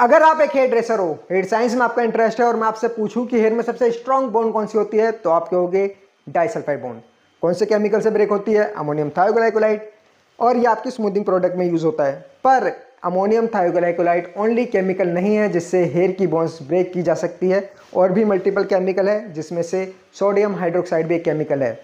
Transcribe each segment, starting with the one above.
अगर आप एक हेयर ड्रेसर हो हेयर साइंस में आपका इंटरेस्ट है और मैं आपसे पूछूं कि हेयर में सबसे स्ट्रॉन्ग बोन कौन सी होती है तो आप कहोगे डाइसल्फाइड बोन कौन से केमिकल से ब्रेक होती है अमोनियम थायोग्लाइकोलाइट और ये आपकी स्मूदिंग प्रोडक्ट में यूज़ होता है पर अमोनियम थायोग्लाइकोलाइट ओनली केमिकल नहीं है जिससे हेयर की बोन्स ब्रेक की जा सकती है और भी मल्टीपल केमिकल है जिसमें से सोडियम हाइड्रोक्साइड भी एक केमिकल है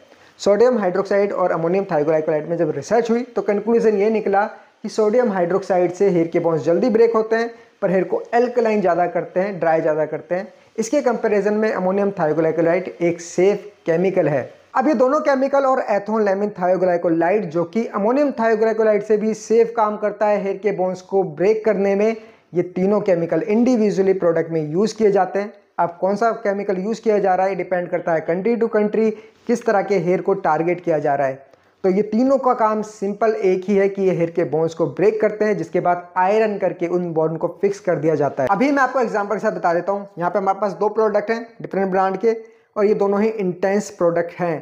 सोडियम हाइड्रोक्साइड और अमोनियम थायोग्लाइकोलाइट में जब रिसर्च हुई तो कंक्लूजन ये निकला कि सोडियम हाइड्रोक्साइड से हेयर के बोन्स जल्दी ब्रेक होते हैं पर हेयर को एल्कलाइन ज़्यादा करते हैं ड्राई ज़्यादा करते हैं इसके कंपैरिजन में अमोनियम थायोग्लाइकोलाइट एक सेफ केमिकल है अब ये दोनों केमिकल और एथोन लेमिन थायोग्लाइकोलाइट जो कि अमोनियम थायोग्लाइकोलाइट से भी सेफ काम करता है हेयर के बोन्स को ब्रेक करने में ये तीनों केमिकल इंडिविजुअली प्रोडक्ट में यूज़ किए जाते हैं अब कौन सा केमिकल यूज़ किया जा रहा है डिपेंड करता है कंट्री टू कंट्री किस तरह के हेयर को टारगेट किया जा रहा है तो ये तीनों का काम सिंपल एक ही है कि ये हेयर के बोन्स को ब्रेक करते हैं जिसके बाद आयरन करके उन बोन को फिक्स कर दिया जाता है अभी मैं आपको एग्जाम्पल के साथ बता देता हूँ यहाँ पे हमारे पास दो प्रोडक्ट हैं डिफरेंट ब्रांड के और ये दोनों ही इंटेंस प्रोडक्ट हैं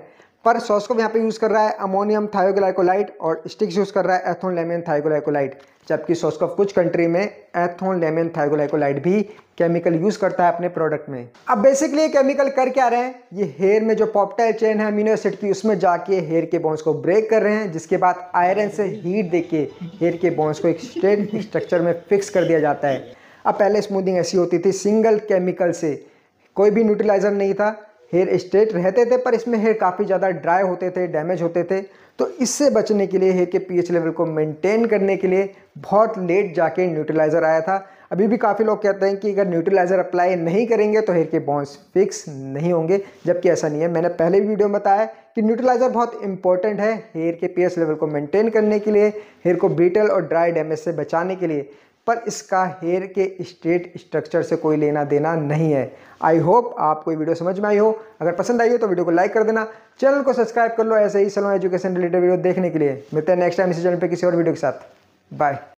पर को यहाँ पे यूज़ कर रहा है अमोनियम थायोग्लाइकोलाइट और स्टिक्स यूज़ कर रहा है एथोन लेमन थायोग्लाइकोलाइट जबकि सॉस्कोव कुछ कंट्री में एथोन लेमन थायोग्लाइकोलाइट भी केमिकल यूज़ करता है अपने प्रोडक्ट में अब बेसिकली ये केमिकल कर क्या रहे हैं ये हेयर में जो पॉपटाइल चेन है अमीनो एसिड की उसमें जाके हेयर के बोन्स को ब्रेक कर रहे हैं जिसके बाद आयरन से हीट देके हेयर के बोन्स को एक स्ट्रेट स्ट्रक्चर में फिक्स कर दिया जाता है अब पहले स्मूदिंग ऐसी होती थी सिंगल केमिकल से कोई भी न्यूट्रिलाइजर नहीं था हेयर स्ट्रेट रहते थे पर इसमें हेयर काफ़ी ज़्यादा ड्राई होते थे डैमेज होते थे तो इससे बचने के लिए हेयर के पीएच लेवल को मेंटेन करने के लिए बहुत लेट जाके न्यूट्रलाइज़र आया था अभी भी काफ़ी लोग कहते हैं कि अगर न्यूट्रलाइज़र अप्लाई नहीं करेंगे तो हेयर के बॉन्स फिक्स नहीं होंगे जबकि ऐसा नहीं है मैंने पहले भी वीडियो में बताया कि न्यूट्रलाइज़र बहुत इंपॉर्टेंट है हेयर के पी लेवल को मेनटेन करने के लिए हेयर को बीटल और ड्राई डैमेज से बचाने के लिए पर इसका हेयर के स्ट्रेट स्ट्रक्चर से कोई लेना देना नहीं है आई होप आपको ये वीडियो समझ में आई हो अगर पसंद आई हो तो वीडियो को लाइक कर देना चैनल को सब्सक्राइब कर लो ऐसे ही सलोन एजुकेशन रिलेटेड वीडियो देखने के लिए मिलते हैं नेक्स्ट टाइम इसी चैनल पर किसी और वीडियो के साथ बाय